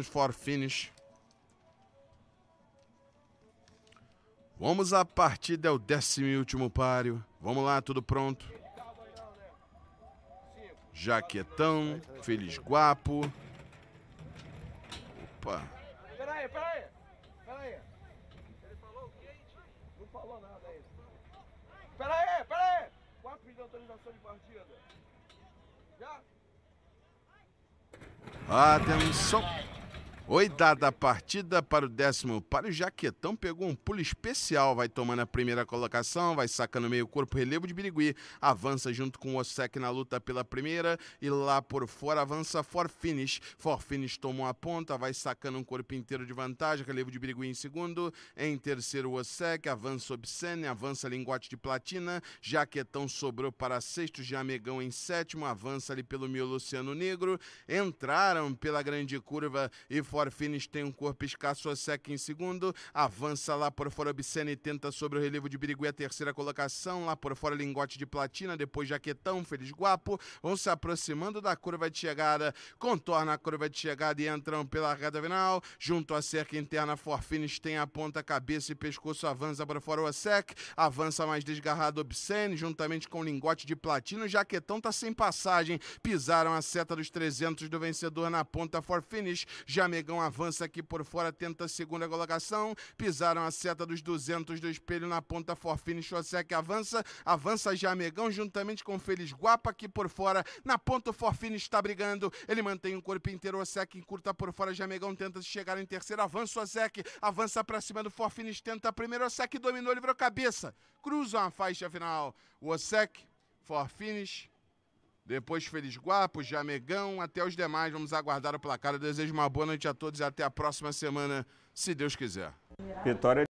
options for finish. Vamos à partida, é o décimo e último páreo. Vamos lá, tudo pronto. Jaquetão, Feliz Guapo. Opa. Peraí, peraí. Peraí. Ele falou o quê, Não falou nada aí. É peraí, peraí. Qual de autorização de partida? Já? Atenção. Oitava a partida para o décimo para o Jaquetão. Pegou um pulo especial. Vai tomando a primeira colocação, vai sacando meio corpo, relevo de Birigui. Avança junto com o osec na luta pela primeira. E lá por fora avança For Finish. For Finish tomou a ponta, vai sacando um corpo inteiro de vantagem. Relevo de Birigui em segundo. Em terceiro, o osec Avança Obscene, avança Lingote de Platina. Jaquetão sobrou para sexto. Jamegão em sétimo. Avança ali pelo mil Luciano Negro. Entraram pela grande curva e For Forfinis Finish tem um corpo escasso, Osec em segundo, avança lá por fora Obscena e tenta sobre o relevo de Birigui a terceira colocação, lá por fora Lingote de Platina, depois Jaquetão, Feliz Guapo, vão se aproximando da curva de chegada, contorna a curva de chegada e entram pela reta final, junto à cerca interna Forfinis tem a ponta cabeça e pescoço, avança para fora Osec, avança mais desgarrado Obscene, juntamente com Lingote de Platina, Jaquetão tá sem passagem, pisaram a seta dos 300 do vencedor na ponta já Jamegão Dragão avança aqui por fora, tenta a segunda colocação. Pisaram a seta dos 200 do espelho na ponta. Forfine Chosek avança. Avança Jamegão juntamente com Feliz Guapa aqui por fora. Na ponta, forfinis está brigando. Ele mantém o corpo inteiro. Osek encurta por fora. Jamegão tenta chegar em terceiro. Avança Osek. Avança para cima do forfinis Tenta primeiro. Osek dominou, livrou cabeça. Cruzam a faixa final. O Osek, forfinis depois Feliz Guapo, Jamegão, até os demais. Vamos aguardar o placar. Eu desejo uma boa noite a todos e até a próxima semana, se Deus quiser. Vitória